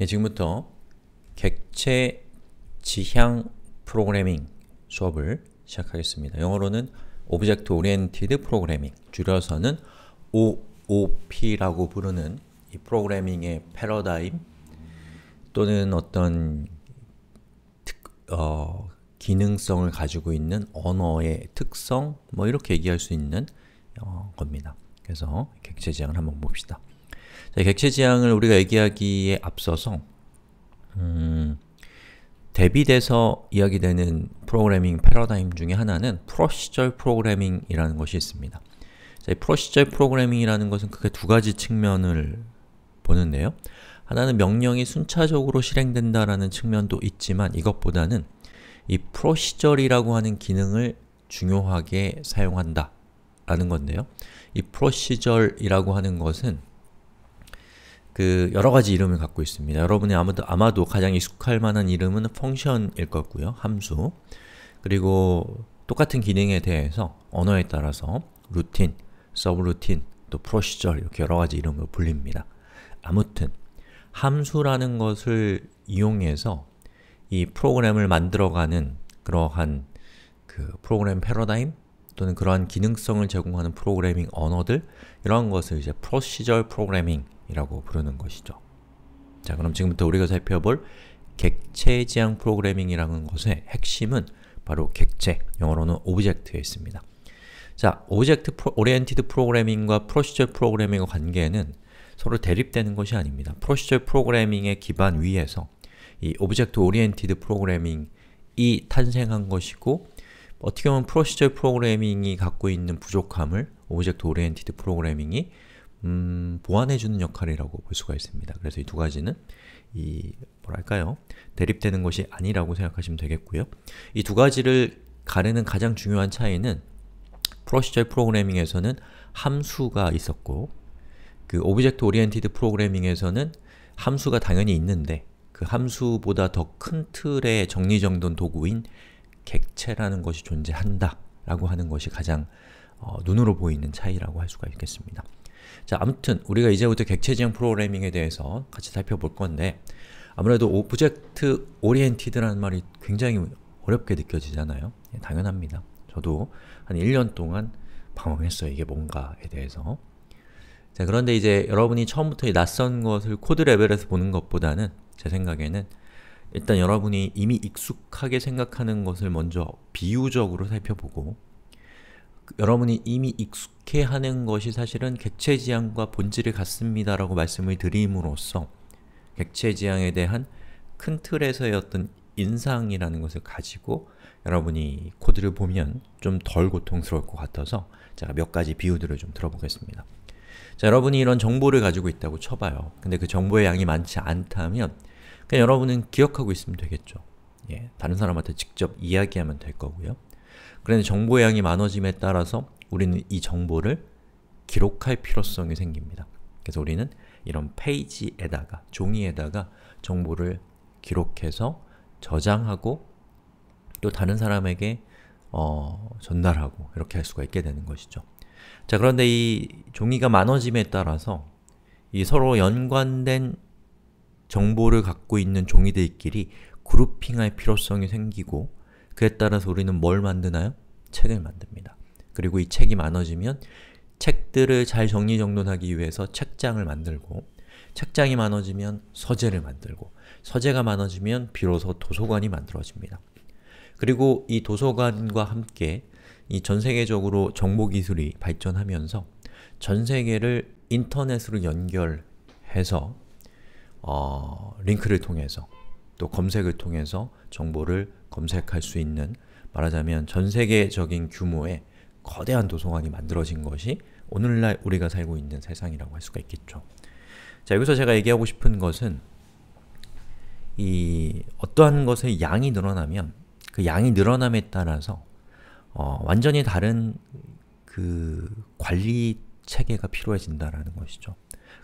예, 지금부터 객체 지향 프로그래밍 수업을 시작하겠습니다. 영어로는 Object Oriented Programming, 줄여서는 OOP라고 부르는 이 프로그래밍의 패러다임 또는 어떤 특, 어, 기능성을 가지고 있는 언어의 특성 뭐 이렇게 얘기할 수 있는 어, 겁니다. 그래서 객체 지향을 한번 봅시다. 자, 객체지향을 우리가 얘기하기에 앞서서 음, 대비돼서 이야기되는 프로그래밍 패러다임 중에 하나는 프로시절 프로그래밍이라는 것이 있습니다. 자, 이 프로시절 프로그래밍이라는 것은 크게 두 가지 측면을 보는데요. 하나는 명령이 순차적으로 실행된다라는 측면도 있지만 이것보다는 이 프로시절이라고 하는 기능을 중요하게 사용한다 라는 건데요. 이 프로시절이라고 하는 것은 그 여러 가지 이름을 갖고 있습니다. 여러분이 아마도, 아마도 가장 익숙할 만한 이름은 펑션일 거고요. 함수. 그리고 똑같은 기능에 대해서 언어에 따라서 루틴, 서브루틴, 또 프로시절 이렇게 여러 가지 이름으로 불립니다. 아무튼 함수라는 것을 이용해서 이 프로그램을 만들어가는 그러한 그 프로그램 패러다임 또는 그러한 기능성을 제공하는 프로그래밍 언어들 이런 것을 이제 프로시절 프로그래밍 이라고 부르는 것이죠. 자, 그럼 지금부터 우리가 살펴볼 객체지향 프로그래밍이라는 것의 핵심은 바로 객체, 영어로는 오브젝트에 있습니다. 자, 오브젝트 오리엔티드 프로그래밍과 프로시저 프로그래밍의 관계는 서로 대립되는 것이 아닙니다. 프로시저 프로그래밍의 기반 위에서 이 오브젝트 오리엔티드 프로그래밍이 탄생한 것이고 어떻게 보면 프로시저 프로그래밍이 갖고 있는 부족함을 오브젝트 오리엔티드 프로그래밍이 음, 보완해주는 역할이라고 볼 수가 있습니다. 그래서 이 두 가지는 이 뭐랄까요? 대립되는 것이 아니라고 생각하시면 되겠고요. 이 두 가지를 가르는 가장 중요한 차이는 프로시절 프로그래밍에서는 함수가 있었고 그 오브젝트 오리엔티드 프로그래밍에서는 함수가 당연히 있는데 그 함수보다 더 큰 틀의 정리정돈 도구인 객체라는 것이 존재한다 라고 하는 것이 가장 어, 눈으로 보이는 차이라고 할 수가 있겠습니다. 자, 아무튼 우리가 이제부터 객체지향 프로그래밍에 대해서 같이 살펴볼 건데 아무래도 오브젝트 오리엔티드라는 말이 굉장히 어렵게 느껴지잖아요. 예, 당연합니다. 저도 한 1년 동안 방황했어요. 이게 뭔가에 대해서. 자, 그런데 이제 여러분이 처음부터 이 낯선 것을 코드 레벨에서 보는 것보다는 제 생각에는 일단 여러분이 이미 익숙하게 생각하는 것을 먼저 비유적으로 살펴보고 여러분이 이미 익숙해하는 것이 사실은 객체지향과 본질이 같습니다라고 말씀을 드림으로써 객체지향에 대한 큰 틀에서의 어떤 인상이라는 것을 가지고 여러분이 코드를 보면 좀 덜 고통스러울 것 같아서 제가 몇 가지 비유들을 좀 들어보겠습니다. 자, 여러분이 이런 정보를 가지고 있다고 쳐봐요. 근데 그 정보의 양이 많지 않다면 그냥 여러분은 기억하고 있으면 되겠죠. 예, 다른 사람한테 직접 이야기하면 될 거고요. 그런데 정보의 양이 많아짐에 따라서 우리는 이 정보를 기록할 필요성이 생깁니다. 그래서 우리는 이런 페이지에다가, 종이에다가 정보를 기록해서 저장하고 또 다른 사람에게 어, 전달하고 이렇게 할 수가 있게 되는 것이죠. 자, 그런데 이 종이가 많아짐에 따라서 이 서로 연관된 정보를 갖고 있는 종이들끼리 그룹핑할 필요성이 생기고 그에 따라서 우리는 뭘 만드나요? 책을 만듭니다. 그리고 이 책이 많아지면 책들을 잘 정리정돈하기 위해서 책장을 만들고 책장이 많아지면 서재를 만들고 서재가 많아지면 비로소 도서관이 만들어집니다. 그리고 이 도서관과 함께 이 전세계적으로 정보기술이 발전하면서 전세계를 인터넷으로 연결해서 어, 링크를 통해서 또 검색을 통해서 정보를 검색할 수 있는 말하자면 전 세계적인 규모의 거대한 도서관이 만들어진 것이 오늘날 우리가 살고 있는 세상이라고 할 수가 있겠죠. 자, 여기서 제가 얘기하고 싶은 것은 이 어떠한 것의 양이 늘어나면 그 양이 늘어남에 따라서 어, 완전히 다른 그 관리 체계가 필요해진다라는 것이죠.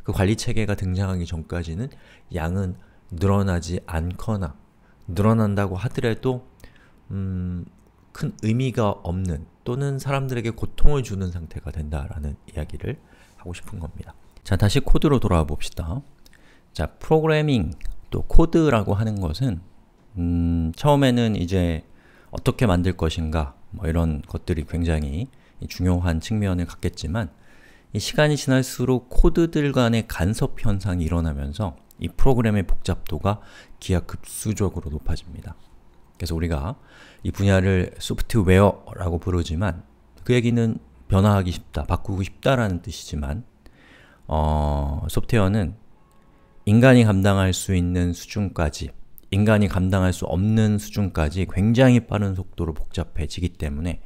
그 관리 체계가 등장하기 전까지는 양은 늘어나지 않거나 늘어난다고 하더라도 음, 큰 의미가 없는 또는 사람들에게 고통을 주는 상태가 된다라는 이야기를 하고 싶은 겁니다. 자, 다시 코드로 돌아와 봅시다. 자, 프로그래밍 또 코드라고 하는 것은 음, 처음에는 이제 어떻게 만들 것인가 뭐 이런 것들이 굉장히 중요한 측면을 갖겠지만 시간이 지날수록 코드들 간의 간섭 현상이 일어나면서 이 프로그램의 복잡도가 기하급수적으로 높아집니다. 그래서 우리가 이 분야를 소프트웨어라고 부르지만 그 얘기는 변화하기 쉽다, 바꾸고 싶다라는 뜻이지만 어, 소프트웨어는 인간이 감당할 수 있는 수준까지 인간이 감당할 수 없는 수준까지 굉장히 빠른 속도로 복잡해지기 때문에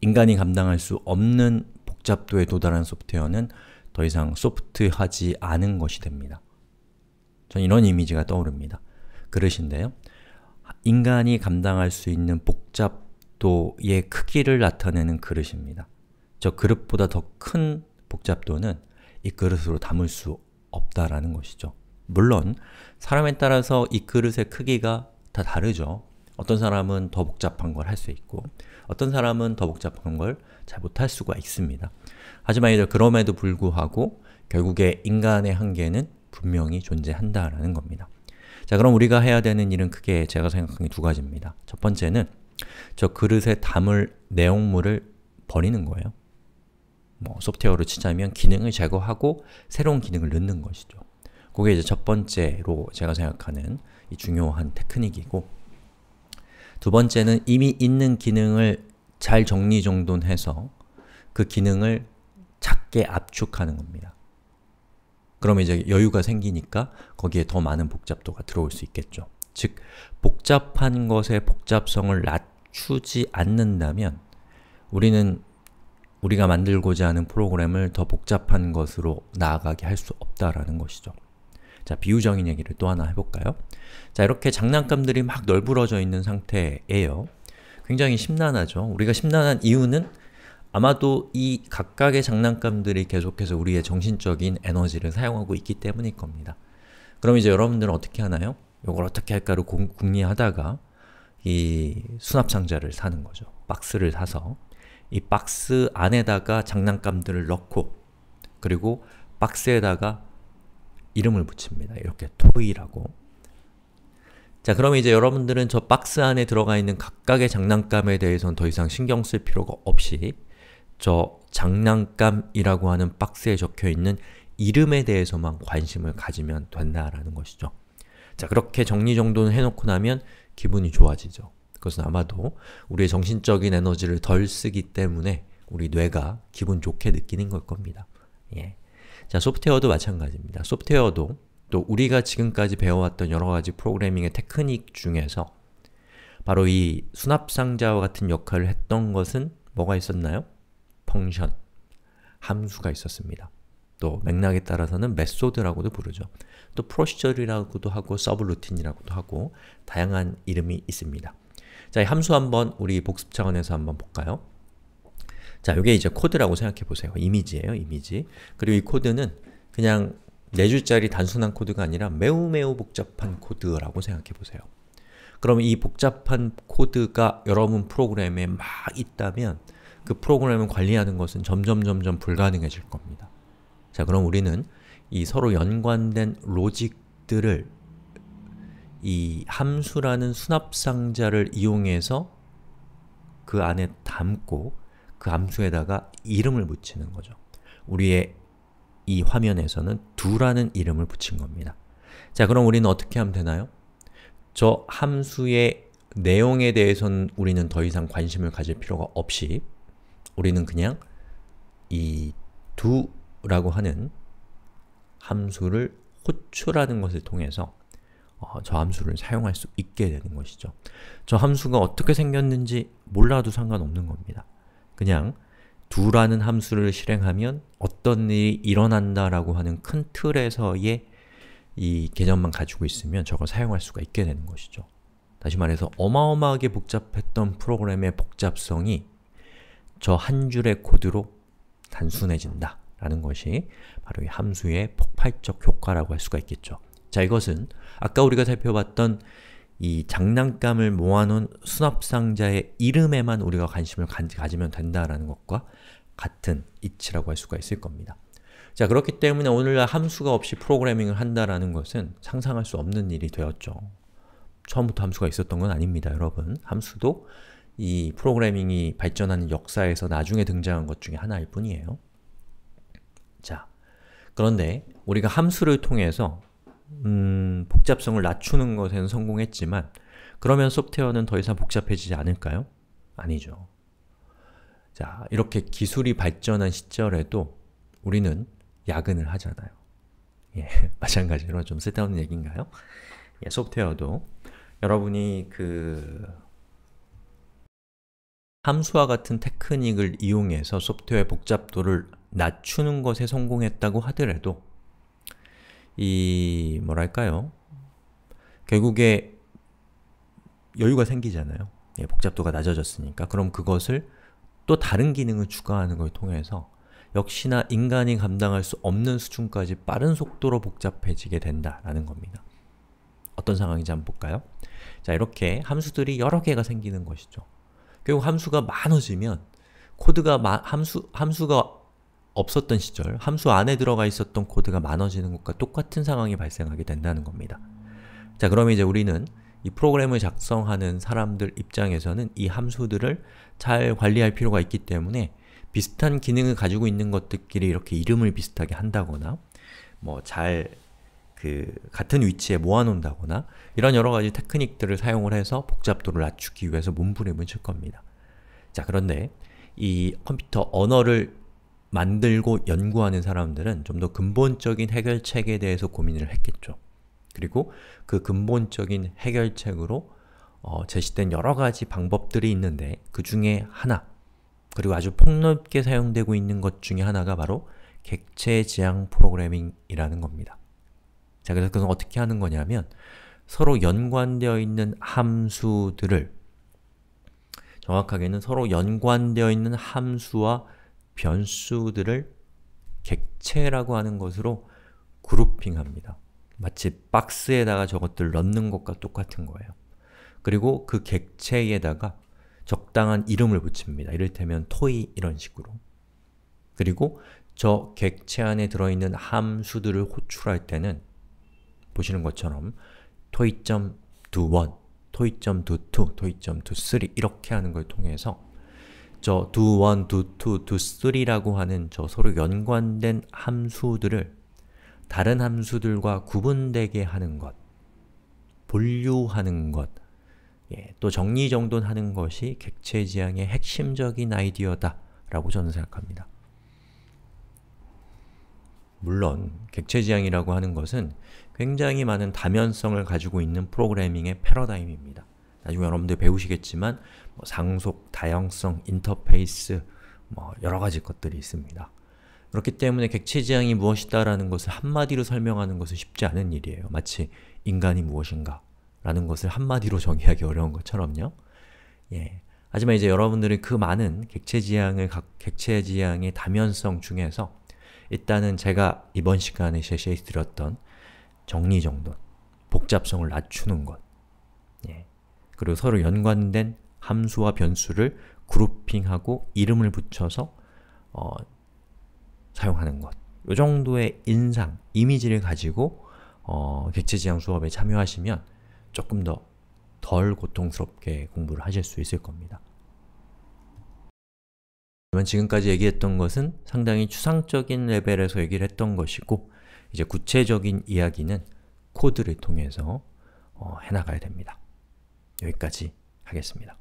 인간이 감당할 수 없는 복잡도에 도달한 소프트웨어는 더 이상 소프트하지 않은 것이 됩니다. 전 이런 이미지가 떠오릅니다. 그릇인데요. 인간이 감당할 수 있는 복잡도의 크기를 나타내는 그릇입니다. 저 그릇보다 더 큰 복잡도는 이 그릇으로 담을 수 없다라는 것이죠. 물론 사람에 따라서 이 그릇의 크기가 다 다르죠. 어떤 사람은 더 복잡한 걸 할 수 있고 어떤 사람은 더 복잡한 걸 잘 못할 수가 있습니다. 하지만 이제 그럼에도 불구하고 결국에 인간의 한계는 분명히 존재한다라는 겁니다. 자, 그럼 우리가 해야 되는 일은 크게 제가 생각한 게두 가지입니다. 첫 번째는 저 그릇에 담을 내용물을 버리는 거예요. 뭐 소프트웨어로 치자면 기능을 제거하고 새로운 기능을 넣는 것이죠. 그게 이제 첫 번째로 제가 생각하는 이 중요한 테크닉이고 두 번째는 이미 있는 기능을 잘 정리정돈해서 그 기능을 작게 압축하는 겁니다. 그러면 이제 여유가 생기니까 거기에 더 많은 복잡도가 들어올 수 있겠죠. 즉, 복잡한 것의 복잡성을 낮추지 않는다면 우리는 우리가 만들고자 하는 프로그램을 더 복잡한 것으로 나아가게 할 수 없다라는 것이죠. 자, 비유적인 얘기를 또 하나 해볼까요? 자, 이렇게 장난감들이 막 널브러져 있는 상태예요. 굉장히 심란하죠. 우리가 심란한 이유는 아마도 이 각각의 장난감들이 계속해서 우리의 정신적인 에너지를 사용하고 있기 때문일 겁니다. 그럼 이제 여러분들은 어떻게 하나요? 이걸 어떻게 할까를 궁리하다가 이 수납상자를 사는 거죠. 박스를 사서 이 박스 안에다가 장난감들을 넣고 그리고 박스에다가 이름을 붙입니다. 이렇게 토이라고 자 그럼 이제 여러분들은 저 박스 안에 들어가 있는 각각의 장난감에 대해서는 더 이상 신경 쓸 필요가 없이 저 장난감이라고 하는 박스에 적혀있는 이름에 대해서만 관심을 가지면 된다라는 것이죠. 자, 그렇게 정리정돈을 해놓고 나면 기분이 좋아지죠. 그것은 아마도 우리의 정신적인 에너지를 덜 쓰기 때문에 우리 뇌가 기분 좋게 느끼는 걸 겁니다. 예. 자, 소프트웨어도 마찬가지입니다. 소프트웨어도 또 우리가 지금까지 배워왔던 여러가지 프로그래밍의 테크닉 중에서 바로 이 수납상자와 같은 역할을 했던 것은 뭐가 있었나요? 펑션, 함수가 있었습니다. 또 맥락에 따라서는 메소드라고도 부르죠. 또프로시이라고도 하고 서브루틴이라고도 하고 다양한 이름이 있습니다. 자, 함수 한번 우리 복습 차원에서 한번 볼까요? 자, 이게 이제 코드라고 생각해 보세요. 이미지예요, 이미지. 그리고 이 코드는 그냥 네 줄짜리 단순한 코드가 아니라 매우 매우 복잡한 코드라고 생각해 보세요. 그럼 이 복잡한 코드가 여러분 프로그램에 막 있다면 그 프로그램을 관리하는 것은 점점 점점 불가능해질 겁니다. 자, 그럼 우리는 이 서로 연관된 로직들을 이 함수라는 수납상자를 이용해서 그 안에 담고 그 함수에다가 이름을 붙이는 거죠. 우리의 이 화면에서는 두라는 이름을 붙인 겁니다. 자, 그럼 우리는 어떻게 하면 되나요? 저 함수의 내용에 대해서는 우리는 더 이상 관심을 가질 필요가 없이 우리는 그냥 이 do라고 하는 함수를 호출하는 것을 통해서 어, 저 함수를 사용할 수 있게 되는 것이죠. 저 함수가 어떻게 생겼는지 몰라도 상관없는 겁니다. 그냥 do라는 함수를 실행하면 어떤 일이 일어난다라고 하는 큰 틀에서의 이 개념만 가지고 있으면 저걸 사용할 수가 있게 되는 것이죠. 다시 말해서 어마어마하게 복잡했던 프로그램의 복잡성이 저한 줄의 코드로 단순해진다 라는 것이 바로 이 함수의 폭발적 효과라고 할 수가 있겠죠. 자, 이것은 아까 우리가 살펴봤던 이 장난감을 모아놓은 수납상자의 이름에만 우리가 관심을 가지면 된다라는 것과 같은 이치라고 할 수가 있을 겁니다. 자, 그렇기 때문에 오늘날 함수가 없이 프로그래밍을 한다라는 것은 상상할 수 없는 일이 되었죠. 처음부터 함수가 있었던 건 아닙니다, 여러분. 함수도 이 프로그래밍이 발전하는 역사에서 나중에 등장한 것 중에 하나일 뿐이에요. 자, 그런데 우리가 함수를 통해서 음, 복잡성을 낮추는 것에는 성공했지만 그러면 소프트웨어는 더 이상 복잡해지지 않을까요? 아니죠. 자, 이렇게 기술이 발전한 시절에도 우리는 야근을 하잖아요. 예, 마찬가지로 좀 쓸데없는 얘기인가요? 예, 소프트웨어도 여러분이 그 함수와 같은 테크닉을 이용해서 소프트웨어의 복잡도를 낮추는 것에 성공했다고 하더라도 이... 뭐랄까요? 결국에 여유가 생기잖아요. 예, 복잡도가 낮아졌으니까. 그럼 그것을 또 다른 기능을 추가하는 걸 통해서 역시나 인간이 감당할 수 없는 수준까지 빠른 속도로 복잡해지게 된다라는 겁니다. 어떤 상황인지 한번 볼까요? 자, 이렇게 함수들이 여러 개가 생기는 것이죠. 결국 함수가 많아지면 코드가 마, 함수, 함수가 없었던 시절, 함수 안에 들어가 있었던 코드가 많아지는 것과 똑같은 상황이 발생하게 된다는 겁니다. 자, 그럼 이제 우리는 이 프로그램을 작성하는 사람들 입장에서는 이 함수들을 잘 관리할 필요가 있기 때문에 비슷한 기능을 가지고 있는 것들끼리 이렇게 이름을 비슷하게 한다거나 뭐잘 그 같은 위치에 모아놓는다거나 이런 여러가지 테크닉들을 사용을 해서 복잡도를 낮추기 위해서 문부림을칠 겁니다. 자 그런데 이 컴퓨터 언어를 만들고 연구하는 사람들은 좀 더 근본적인 해결책에 대해서 고민을 했겠죠. 그리고 그 근본적인 해결책으로 어, 제시된 여러가지 방법들이 있는데 그 중에 하나 그리고 아주 폭넓게 사용되고 있는 것 중에 하나가 바로 객체 지향 프로그래밍이라는 겁니다. 자, 그래서 그건 어떻게 하는 거냐면 서로 연관되어 있는 함수들을 정확하게는 서로 연관되어 있는 함수와 변수들을 객체라고 하는 것으로 그룹핑합니다. 마치 박스에다가 저것들 넣는 것과 똑같은 거예요. 그리고 그 객체에다가 적당한 이름을 붙입니다. 이를테면 토이 이런 식으로. 그리고 저 객체 안에 들어있는 함수들을 호출할 때는 보시는 것처럼 토이점 o 1토이점 o 2 토이.do3 이렇게 하는 걸 통해서 저 do1, do2, do3라고 하는 저 서로 연관된 함수들을 다른 함수들과 구분되게 하는 것, 분류하는 것, 예, 또 정리정돈하는 것이 객체지향의 핵심적인 아이디어다 라고 저는 생각합니다. 물론 객체지향이라고 하는 것은 굉장히 많은 다면성을 가지고 있는 프로그래밍의 패러다임입니다. 나중에 여러분들 배우시겠지만 뭐 상속, 다양성, 인터페이스 뭐 여러가지 것들이 있습니다. 그렇기 때문에 객체지향이 무엇이다라는 것을 한마디로 설명하는 것은 쉽지 않은 일이에요. 마치 인간이 무엇인가 라는 것을 한마디로 정의하기 어려운 것처럼요. 예. 하지만 이제 여러분들이 그 많은 객체지향을 객체지향의 다면성 중에서 일단은 제가 이번 시간에 제시해 드렸던 정리정돈, 복잡성을 낮추는 것 예. 그리고 서로 연관된 함수와 변수를 그룹핑하고 이름을 붙여서 어, 사용하는 것 이 정도의 인상, 이미지를 가지고 어, 객체지향 수업에 참여하시면 조금 더 덜 고통스럽게 공부를 하실 수 있을 겁니다. 지금까지 얘기했던 것은 상당히 추상적인 레벨에서 얘기를 했던 것이고 이제 구체적인 이야기는 코드를 통해서 어, 해나가야 됩니다. 여기까지 하겠습니다.